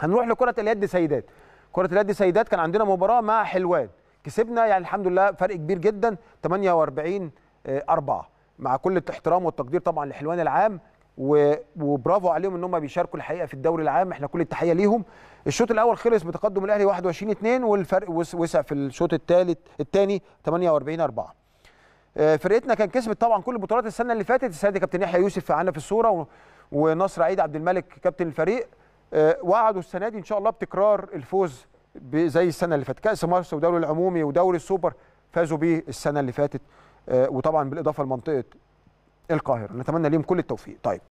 هنروح لكره اليد سيدات كره اليد سيدات كان عندنا مباراه مع حلوان كسبنا يعني الحمد لله فرق كبير جدا 48 4 آه، مع كل الاحترام والتقدير طبعا لحلوان العام وبرافو عليهم ان هم بيشاركوا الحقيقه في الدوري العام احنا كل التحيه ليهم الشوط الاول خلص بتقدم الاهلي 21 2 والفرق وسع في الشوط الثالث الثاني 48 4 فرقتنا كان كسبت طبعا كل بطولات السنه اللي فاتت السيد كابتن يحيى يوسف معانا في الصوره ونصر عيد عبد الملك كابتن الفريق آه، وعدوا السنه دي ان شاء الله بتكرار الفوز زي السنه اللي فاتت كاس مصر ودوري العمومي ودوري السوبر فازوا بيه السنه اللي فاتت آه، وطبعا بالاضافه لمنطقه القاهره نتمنى ليهم كل التوفيق طيب